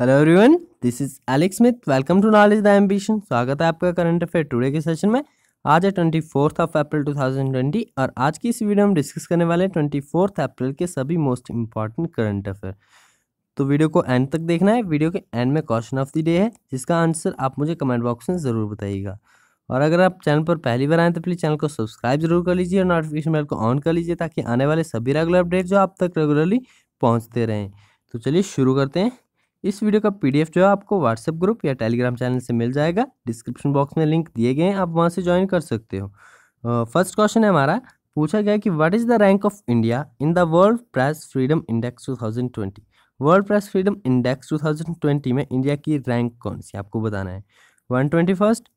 Hello everyone this is Alex Smith welcome to knowledge the ambition स्वागत है आपका current affair today के session में आज है twenty fourth of April two thousand twenty और आज की इस वीडियो में डिस्कस करने वाले हैं ट्वेंटी फोर्थ अप्रैल के सभी मोस्ट इंपॉर्टेंट करंट अफेयर तो वीडियो को एंड तक देखना है वीडियो के एंड में क्वेश्चन ऑफ द डे है जिसका आंसर आप मुझे कमेंट बॉक्स में ज़रूर बताइएगा और अगर आप चैनल पर पहली बार आए तो प्लीज़ चैनल को सब्सक्राइब जरूर कर लीजिए और नोटिफिकेशन बेल को ऑन कर लीजिए ताकि आने वाले सभी रेगुलर अपडेट जो आप तक रेगुलरली पहुँचते रहें तो चलिए शुरू करते हैं इस वीडियो का पीडीएफ जो है आपको व्हाट्सएप ग्रुप या टेलीग्राम चैनल से मिल जाएगा डिस्क्रिप्शन बॉक्स में लिंक दिए गए हैं आप वहाँ से ज्वाइन कर सकते हो फर्स्ट क्वेश्चन है हमारा पूछा गया कि what is the rank of India in the world press freedom index 2020 world press freedom index two में इंडिया की रैंक कौन सी आपको बताना है वन ट्वेंटी फर्स्ट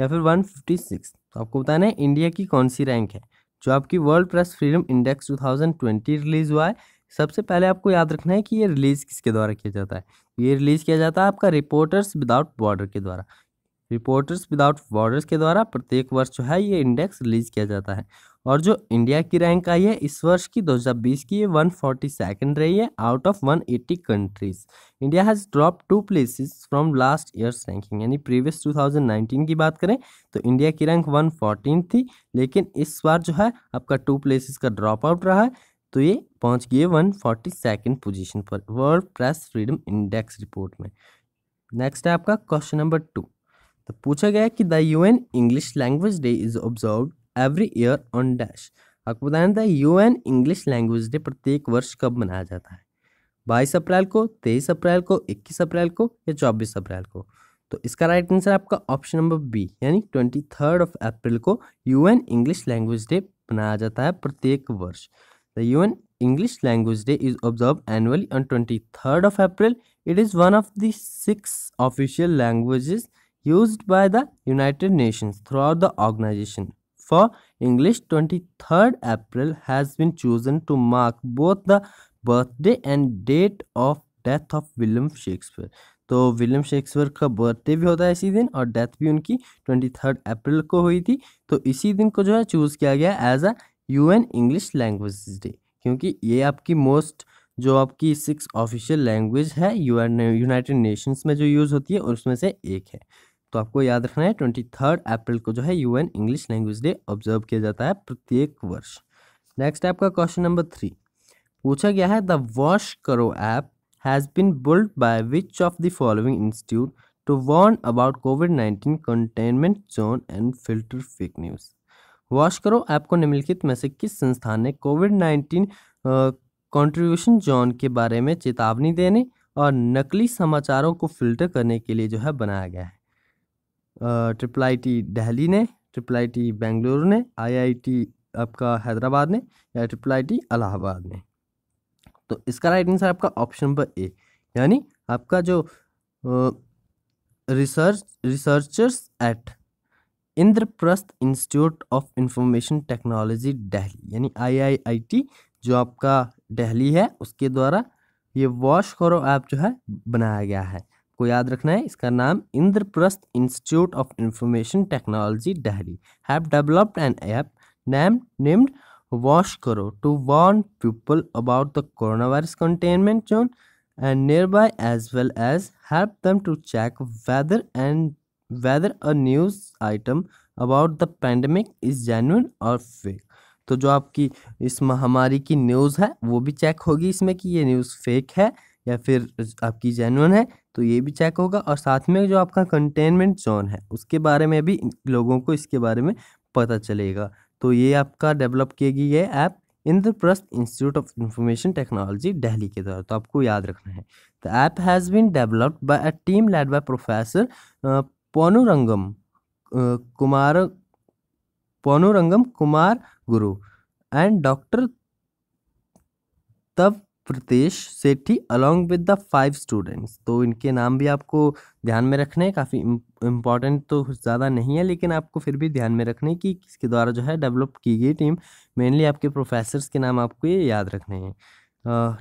या फिर वन तो आपको बताना है इंडिया की कौन सी रैंक है जो आपकी world press freedom index 2020 release हुआ है सबसे पहले आपको याद रखना है कि ये रिलीज़ किसके द्वारा किया जाता है ये रिलीज़ किया जाता है आपका रिपोर्टर्स विदाउट बॉर्डर के द्वारा रिपोर्टर्स विदाउट बॉर्डर्स के द्वारा प्रत्येक वर्ष जो है ये इंडेक्स रिलीज़ किया जाता है और जो इंडिया की रैंक आई है इस वर्ष की 2020 की ये वन फोर्टी सेकेंड रही है out of 180 countries India has drop two places from last year's ranking यानी प्रीवियस 2019 की बात करें तो इंडिया की रैंक 114 थी लेकिन इस बार जो है आपका टू प्लेसेस का ड्रॉप आउट रहा है तो ये पहुंच गए वन फोर्टी सेकेंड पोजिशन पर world press freedom index report में नेक्स्ट है आपका क्वेश्चन नंबर टू तो पूछा गया कि the N English language day is observe every year on dash आपको बताना U N English language day प्रत्येक वर्ष कब मनाया जाता है बाईस अप्रैल को तेईस अप्रैल को इक्कीस अप्रैल को या चौबीस अप्रैल को तो इसका राइट आंसर आपका ऑप्शन नंबर बी यानी ट्वेंटी थर्ड ऑफ अप्रैल को U N English language day मनाया जाता है प्रत्येक वर्ष The UN English Language Day is observed annually on 23rd of April. It is one of the six official languages used by the United Nations throughout the organization. For English, 23rd April has been chosen to mark both the birthday and date of death of William Shakespeare. तो William Shakespeare का birthday भी होता है इसी दिन और death भी उनकी ट्वेंटी थर्ड अप्रैल को हुई थी तो इसी दिन को जो है चूज़ किया गया as a U N English language day क्योंकि ये आपकी मोस्ट जो आपकी सिक्स ऑफिशियल लैंग्वेज है यू एन यूनाइटेड नेशंस में जो यूज़ होती है उसमें से एक है तो आपको याद रखना है ट्वेंटी थर्ड अप्रैल को जो है U N English language day observe किया जाता है प्रत्येक वर्ष नेक्स्ट आपका क्वेश्चन नंबर थ्री पूछा गया है the wash Karo app has been built by which of the following institute to warn about COVID nineteen containment zone and filter fake news wash Karo app को निम्नलिखित में से किस संस्थान ने कोविड नाइन्टीन कॉन्ट्रीब्यूशन जोन के बारे में चेतावनी देने और नकली समाचारों को फिल्टर करने के लिए जो है बनाया गया है ट्रिपल आई टी दहली ने ट्रिपल आई टी बेंगलुरु ने आई आई टी आपका हैदराबाद ने या ट्रिपल आई टी इलाहाबाद ने तो इसका राइट आंसर आपका ऑप्शन नंबर ए यानी आपका जो research researchers at Indraprastha institute of information technology Delhi यानी आईआईआईटी जो आपका दिल्ली है उसके द्वारा ये वॉश करो ऐप जो है बनाया गया है को याद रखना है इसका नाम Indraprastha institute of information technology Delhi have developed an app name named wash Karo to warn people about the corona virus containment zone nearby as well as help them to check whether and whether a news item about the pandemic is genuine और fake तो जो आपकी इस महामारी की news है वो भी चेक होगी इसमें कि ये न्यूज़ फेक है या फिर आपकी जेनुअन है तो ये भी चेक होगा और साथ में जो आपका कंटेनमेंट जोन है उसके बारे में भी लोगों को इसके बारे में पता चलेगा तो ये आपका डेवलप की गई है app Indraprastha institute of information technology Delhi के द्वारा तो आपको याद रखना है the app has been developed by a team led by professor Ponnurangam Kumar Ponnurangam Kumar Guru and doctor Tavpritesh Sethi along with the five students तो इनके नाम भी आपको ध्यान में रखने हैं काफ़ी इम्पॉर्टेंट तो ज़्यादा नहीं है लेकिन आपको फिर भी ध्यान में रखने कि किसके द्वारा जो है डेवलप की गई टीम मेनली आपके प्रोफेसर्स के नाम आपको ये याद रखने हैं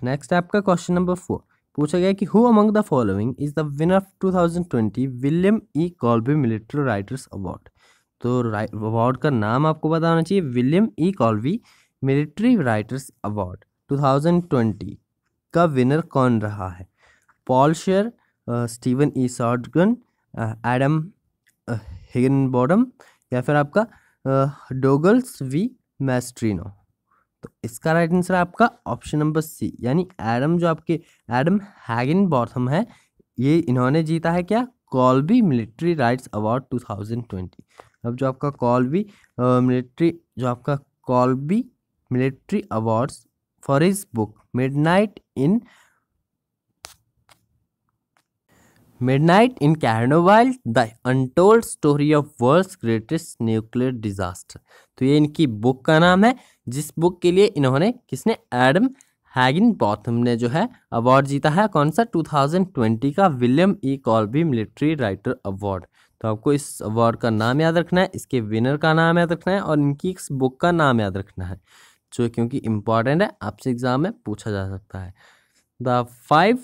नेक्स्ट uh, आपका क्वेश्चन नंबर फोर पूछा गया कि who among the following is the winner of 2020 William E Colby military writers award तो अवार्ड का नाम आपको बताना चाहिए William E Colby military writers award 2020 का विनर कौन रहा है Paul Scharre Steven E Sodergren Adam Higginbotham या फिर आपका डोगल्स वी मैस्ट्रीनो इसका राइट आंसर आपका ऑप्शन नंबर सी यानी एडम जो आपके एडम हैगिन बॉथम है ये इन्होंने जीता है क्या कॉल्बी मिलिट्री राइट्स अवार्ड 2020 अब जो आपका कॉल्बी मिलिट्री जो आपका Colby military awards for is book midnight in Midnight in Carnival, the untold story of world greatest nuclear disaster तो ये इनकी बुक का नाम है जिस बुक के लिए इन्होंने किसने एडम हैगिन बॉथम ने जो है अवार्ड जीता है कौन सा 2020 का William E Colby military writer award तो आपको इस अवार्ड का नाम याद रखना है इसके विनर का नाम याद रखना है और इनकी इस बुक का नाम याद रखना है जो क्योंकि इम्पॉर्टेंट है आपसे एग्ज़ाम में पूछा जा सकता है the five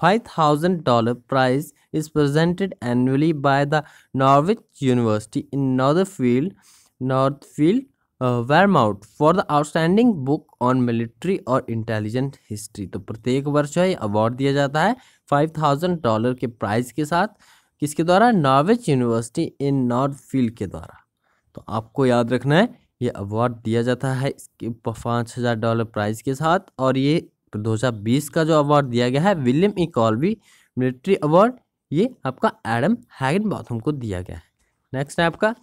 five thousand dollar prize is presented annually by the Norwich university in north field field Northfield Vermont for the outstanding book on military और इंटेलिजेंट हिस्ट्री तो प्रत्येक वर्ष जो है अवार्ड दिया जाता है फाइव थाउजेंड डॉलर के प्राइज के साथ किसके द्वारा Norwich university in north field के द्वारा तो आपको याद रखना है ये अवार्ड दिया जाता है इसके पाँच हज़ार डॉलर प्राइज़ के साथ और ये तो 2020 का जो अवार्ड दिया गया है William E Colby military award ये आपका एडम हैगन बॉथम को दिया गया है नेक्स्ट है आपका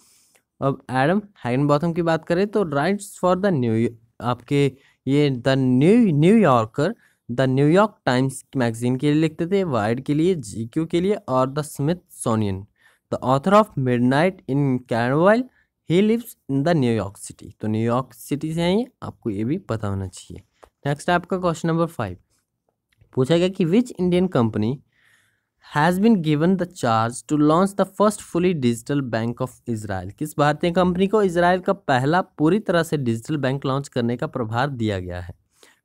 अब एडम हैगन बॉथम की बात करें तो राइट्स फॉर द न्यू आपके ये the new New Yorker the New York Times magazine के लिए लिखते थे वाइड के लिए क्यू के लिए और the Smithsonian the author of night in कैनवाइल he lives in the New York city तो न्यूयॉर्क सिटी से हैं ये आपको ये भी पता होना चाहिए नेक्स्ट है आपका क्वेश्चन नंबर फाइव पूछा गया कि which Indian company has been given the charge to launch the first fully digital bank of Israel किस भारतीय कंपनी को इसराइल का पहला पूरी तरह से डिजिटल बैंक लॉन्च करने का प्रभार दिया गया है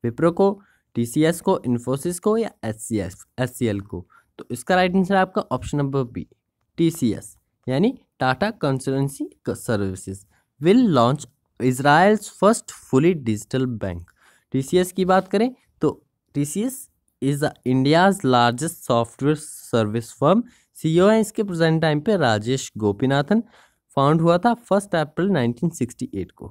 विप्रो को एस को इन्फोसिस को या सी एल को तो इसका राइट आंसर है आपका ऑप्शन नंबर बी एस यानी Tata consultancy services will launch Israel's first fully digital bank T की बात करें तो T C S is the India's largest software service firm C O है इसके प्रेजेंट टाइम पे राजेश गोपीनाथन फाउंड हुआ था फर्स्ट अप्रैल 1968 को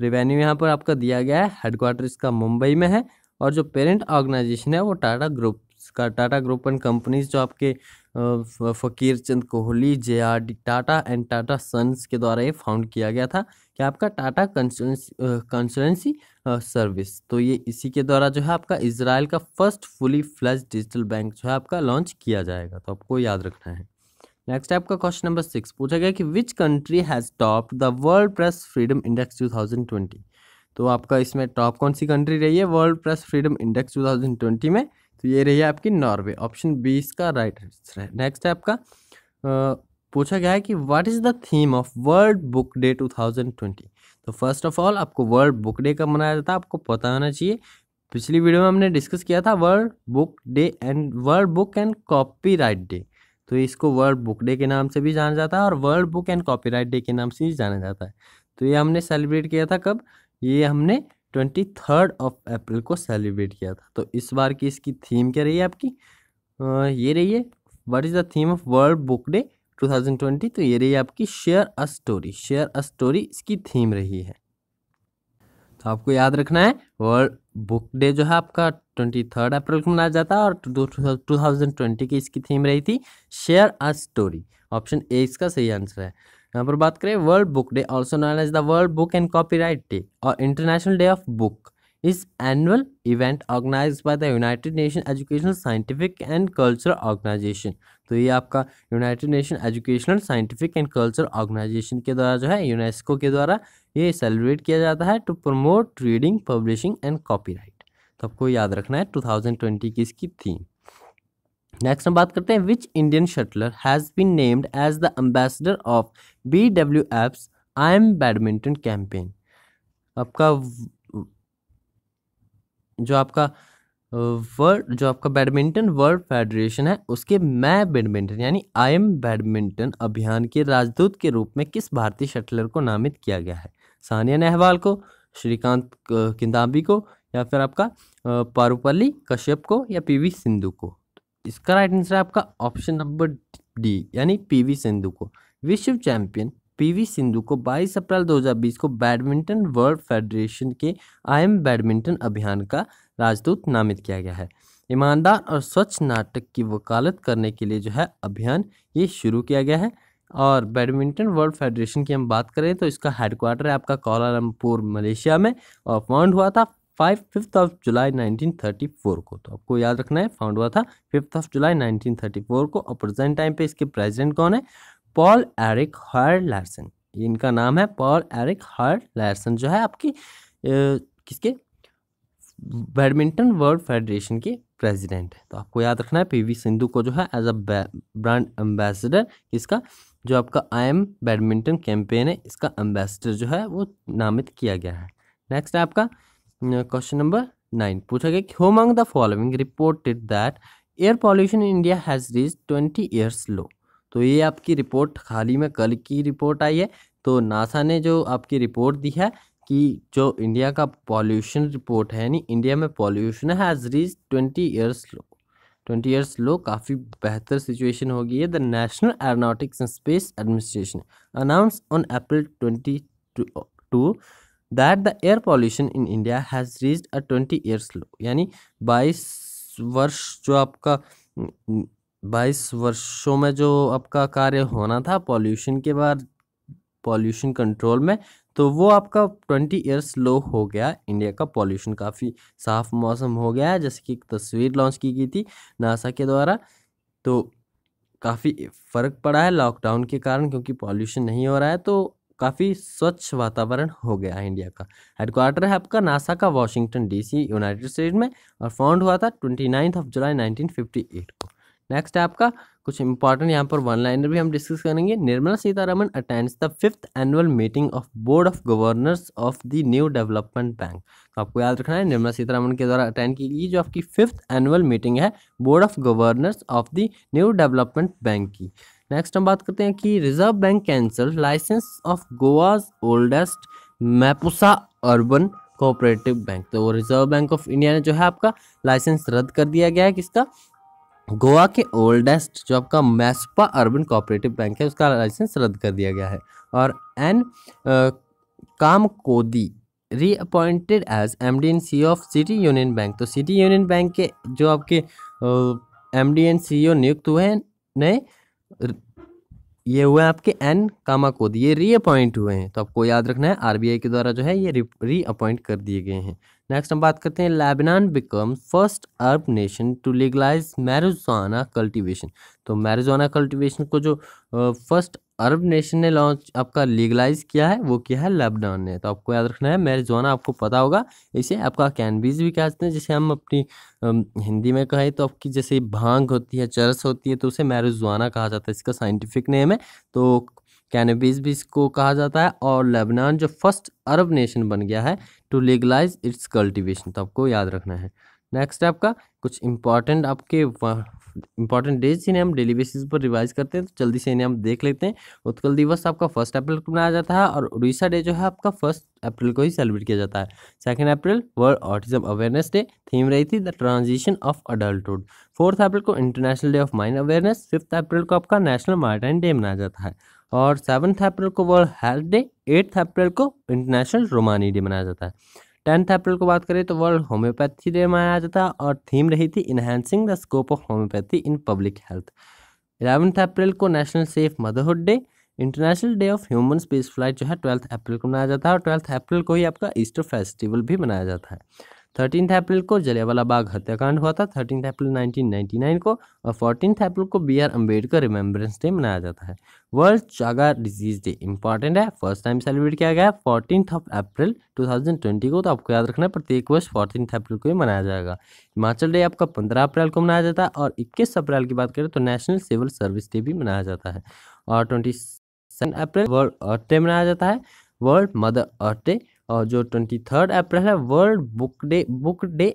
रेवेन्यू यहाँ पर आपका दिया गया है हेडक्वार्टर इसका मुंबई में है और जो पेरेंट ऑर्गेनाइजेशन है वो टाटा ग्रुप का टाटा ग्रुप एंड कंपनीज जो आपके Faqir Chand Kohli J R D Tata and Tata sons के द्वारा ये फाउंड किया गया था कि आपका टाटा कंसल्टेंसी सर्विस तो ये इसी के द्वारा जो है आपका इसराइल का first fully flash digital bank जो है आपका लॉन्च किया जाएगा तो आपको याद रखना है नेक्स्ट आपका क्वेश्चन नंबर सिक्स पूछा गया कि which country has top the world press freedom index two तो आपका इसमें टॉप कौन सी कंट्री रही है world press freedom index two में तो ये रही है आपकी नॉर्वे ऑप्शन बी इसका राइट आंसर है नेक्स्ट है आपका पूछा गया है कि what is the theme of world book day 2020 तो फर्स्ट ऑफ ऑल आपको वर्ल्ड बुक डे कब मनाया जाता है आपको पता होना चाहिए पिछली वीडियो में हमने डिस्कस किया था world book day and world book and copy day तो इसको वर्ल्ड बुक डे के नाम से भी जाना जाता है और world book and copy day के नाम से भी जाना जाता है तो ये हमने सेलिब्रेट किया था कब ये हमने ट्वेंटी थर्ड ऑफ अप्रैल को सेलिब्रेट किया था तो इस बार की इसकी थीम क्या रही है आपकी आ, ये रही है what is the theme of world book day 2020 तो ये रही आपकी share a story share a story इसकी थीम रही है तो आपको याद रखना है वर्ल्ड बुक डे जो है आपका ट्वेंटी थर्ड अप्रैल को मनाया जाता है और टू थाउजेंड ट्वेंटी की इसकी थीम रही थी share a story option A इसका सही आंसर है यहाँ पर बात करें world book day also known as the world book and copyright day और international day of book is annual event organise by the United Nation educational scientific and cultural organisation तो ये आपका United Nation educational scientific and cultural organisation के द्वारा जो है UNESCO के द्वारा ये सेलिब्रेट किया जाता है to promote reading publishing and copyright तो आपको याद रखना है 2020 की इसकी थीम नेक्स्ट हम बात करते हैं which Indian shuttler has been named as the ambassador of B W F's I am badminton campaign आपका जो आपका वर्ल्ड जो आपका बैडमिंटन वर्ल्ड फेडरेशन है उसके मैं बैडमिंटन यानी आई एम बैडमिंटन अभियान के राजदूत के रूप में किस भारतीय शटलर को नामित किया गया है सानिया नेहवाल को श्रीकांत किंदाबी को या फिर आपका पारुपल्ली कश्यप को या पीवी सिंधु को इसका राइट आंसर है आपका ऑप्शन नंबर डी यानी पीवी सिंधु को विश्व चैंपियन पीवी सिंधु को 22 अप्रैल 2020 को बैडमिंटन वर्ल्ड फेडरेशन के आई एम बैडमिंटन अभियान का राजदूत नामित किया गया है ईमानदार और स्वच्छ नाटक की वकालत करने के लिए जो है अभियान ये शुरू किया गया है और बैडमिंटन वर्ल्ड फेडरेशन की हम बात करें तो इसका हेडक्वार्टर है आपका कोलालमपुर मलेशिया में और फाउंड हुआ था फाइव फिफ्थ ऑफ जुलाई 1934 को तो आपको याद रखना है फाउंड हुआ था फिफ्थ ऑफ जुलाई 1934 को और प्रेजेंट टाइम पे इसके प्रेसिडेंट कौन है पॉल एरिक हर लार्सन इनका नाम है पॉल एरिक हर लार्सन जो है आपकी ए, किसके बैडमिंटन वर्ल्ड फेडरेशन के प्रेसिडेंट है तो आपको याद रखना है पीवी सिंधु को जो है एज अ ब्रांड एम्बेसडर इसका जो आपका आई एम बैडमिंटन कैंपेन है इसका एम्बेसडर जो है वो नामित किया गया है नेक्स्ट है आपका क्वेश्चन नंबर नाइन पूछा गया कि who among the following reported that air pollution in India has reached twenty years low तो ये आपकी रिपोर्ट हाल ही में कल की रिपोर्ट आई है तो नासा ने जो आपकी रिपोर्ट दी है कि जो इंडिया का पॉल्यूशन रिपोर्ट है यानी इंडिया में pollution has reached twenty years low twenty years low काफ़ी बेहतर सिचुएशन हो गई है the national aeronautics and space administration announce on April twenty two that the air pollution in India has reached a twenty years low यानी बाईस वर्ष जो आपका बाईस वर्षों में जो आपका कार्य होना था पॉल्यूशन के बाद पॉल्यूशन कंट्रोल में तो वो आपका ट्वेंटी ईयर्स लो हो गया इंडिया का पॉल्यूशन काफ़ी साफ मौसम हो गया है जैसे कि एक तस्वीर लॉन्च की गई थी नासा के द्वारा तो काफ़ी फ़र्क पड़ा है लॉकडाउन के कारण क्योंकि पॉल्यूशन नहीं हो रहा है तो काफ़ी स्वच्छ वातावरण हो गया है इंडिया का हेडक्वार्टर है आपका नासा का वॉशिंगटन डीसी यूनाइटेड स्टेट में और फाउंड हुआ था twenty ninth of July eight को नेक्स्ट है आपका कुछ इंपॉर्टेंट यहाँ पर वन लाइनर भी हम डिस्कस करेंगे Nirmala Sitharaman attends the fifth annual meeting of board of governors of the new development bank तो आपको याद रखना है निर्मला सीतारमन के द्वारा अटेंड की गई जो आपकी फिफ्थ एनुअल मीटिंग है board of governors of the new development bank की नेक्स्ट हम बात करते हैं कि reserve bank cancel license of Goa's oldest Mapusa urban cooperative bank तो वो रिजर्व बैंक ऑफ इंडिया ने जो है आपका लाइसेंस रद्द कर दिया गया है किसका गोवा के ओल्डेस्ट जो आपका मैसपा अर्बन कोऑपरेटिव बैंक है उसका लाइसेंस रद्द कर दिया गया है और N Kamakodi reappointed as M D and CEO of city union bank तो सिटी यूनियन बैंक के जो आपके M D and CEO नियुक्त हुए हैं नए ये हुए आपके एन कामा कोद ये रीअपॉइंट हुए हैं तो आपको याद रखना है आरबीआई के द्वारा जो है ये रीअपॉइंट कर दिए गए हैं नेक्स्ट हम बात करते हैं Lebanon become first Arab nation to legalize marijuana cultivation तो मैरिजोना कल्टीवेशन को जो फर्स्ट अरब नेशन ने लॉन्च आपका लीगलाइज किया है वो किया है लेबनान ने तो आपको याद रखना है मैरिजवाना आपको पता होगा इसे आपका कैनबीज भी कहते हैं जैसे हम अपनी हिंदी में कहें तो आपकी जैसे भांग होती है चरस होती है तो उसे मैरिजवाना कहा जाता है इसका साइंटिफिक नेम है तो कैनबीज भी इसको कहा जाता है और लेबनान जो फर्स्ट अरब नेशन बन गया है टू लीगलाइज इट्स कल्टिवेशन तो आपको याद रखना है नेक्स्ट आपका कुछ इंपॉर्टेंट आपके इंपॉर्टेंट डेज इन्हें हम डेली बेसिस पर रिवाइज करते हैं तो जल्दी से इन्हें हम देख लेते हैं उत्कल दिवस आपका फर्स्ट अप्रैल को मनाया जाता है और उड़ीसा डे जो है आपका फर्स्ट अप्रैल को ही सेलिब्रेट किया जाता है second April world autism awareness day theme रही थी the transition of adulthood fourth April को international day of mind awareness fifth April को आपका नेशनल मार्टाइन डे मनाया जाता है और सेवन्थ अप्रैल को world health day eighth April को इंटरनेशनल रोमानी डे मनाया जाता है टेंथ अप्रैल को बात करें तो वर्ल्ड होम्योपैथी डे मनाया जाता है और थीम रही थी enhancing the scope of homeopathy in public health eleventh April को national safe motherhood day international day of human space flight जो है ट्वेल्थ अप्रैल को मनाया जाता है और ट्वेल्थ अप्रैल को ही आपका ईस्टर फेस्टिवल भी मनाया जाता है थर्टीन अप्रैल को जलियावाला बाग हत्याकांड हुआ था थर्टीन अप्रैल 1999 को और फोर्टीन अप्रैल को B R Ambedkar remembrance day मनाया जाता है world Chagas disease day important है फर्स्ट टाइम सेलिब्रेट किया गया फोर्टीन ऑफ अप्रैल 2020 को तो आपको याद रखना है प्रत्येक वर्ष फोर्टीन अप्रैल को ही मनाया जाएगा हिमाचल डे आपका पंद्रह अप्रैल को मनाया जाता है और इक्कीस अप्रैल की बात करें तो नेशनल सिविल सर्विस डे भी मनाया जाता है और twenty April world earth day मनाया जाता है वर्ल्ड मदर अर्थ डे और जो ट्वेंटी थर्ड अप्रैल है world book day book day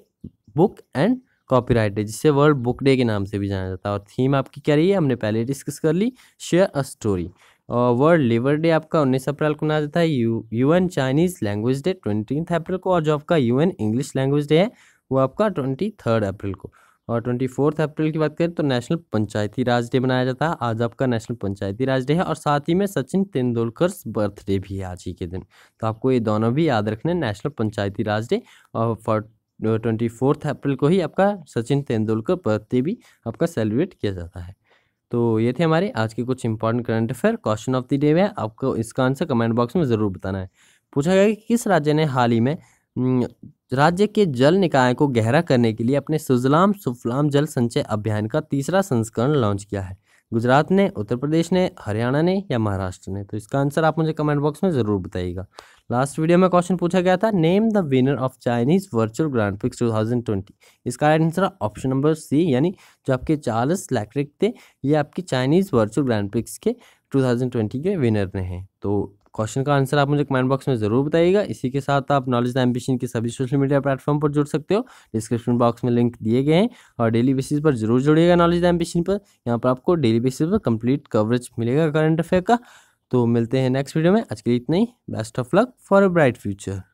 book and copyright day जिसे वर्ल्ड बुक डे के नाम से भी जाना जाता है और थीम आपकी क्या रही है हमने पहले डिस्कस कर ली शेयर अ स्टोरी और वर्ल्ड लिवर डे आपका उन्नीस अप्रैल को मनाया जाता है U N Chinese language day twenty April को और जो आपका एन इंग्लिश लैंग्वेज डे है वो आपका ट्वेंटी थर्ड अप्रैल को और ट्वेंटी फोर्थ अप्रैल की बात करें तो नेशनल पंचायती राज डे मनाया जाता है आज आपका नेशनल पंचायती राज डे है और साथ ही में सचिन तेंदुलकर बर्थडे भी है आज ही के दिन तो आपको ये दोनों भी याद रखने नेशनल पंचायती राज डे और फॉर ट्वेंटी फोर्थ अप्रैल को ही आपका सचिन तेंदुलकर बर्थडे भी आपका सेलिब्रेट किया जाता है तो ये थे हमारे आज के कुछ important current affair question of the day में आपको इसका आंसर कमेंट बॉक्स में ज़रूर बताना है पूछा गया कि किस राज्य ने हाल ही में राज्य के जल निकाय को गहरा करने के लिए अपने सुजलाम सुफलाम जल संचय अभियान का तीसरा संस्करण लॉन्च किया है गुजरात ने उत्तर प्रदेश ने हरियाणा ने या महाराष्ट्र ने तो इसका आंसर आप मुझे कमेंट बॉक्स में ज़रूर बताइएगा लास्ट वीडियो में क्वेश्चन पूछा गया था name the winner of Chinese virtual grand prix two thousand twenty इसका आंसर ऑप्शन नंबर सी यानी जो आपके चार्ल्स लैक्रिक थे ये आपके चाइनीज वर्चुअल ग्रैंड पिक्स के 2020 के विनर ने हैं तो क्वेश्चन का आंसर आप मुझे कमेंट बॉक्स में ज़रूर बताइएगा इसी के साथ आप नॉलेज एम्बिशन के सभी सोशल मीडिया प्लेटफॉर्म पर जुड़ सकते हो डिस्क्रिप्शन बॉक्स में लिंक दिए गए हैं और डेली बेसिस पर जरूर जुड़िएगा नॉलेज एम्बिशन पर यहाँ पर आपको डेली बेसिस पर कंप्लीट कवरेज मिलेगा करंट अफेयर का तो मिलते हैं नेक्स्ट वीडियो में आज के लिए इतना ही best of luck for a bright future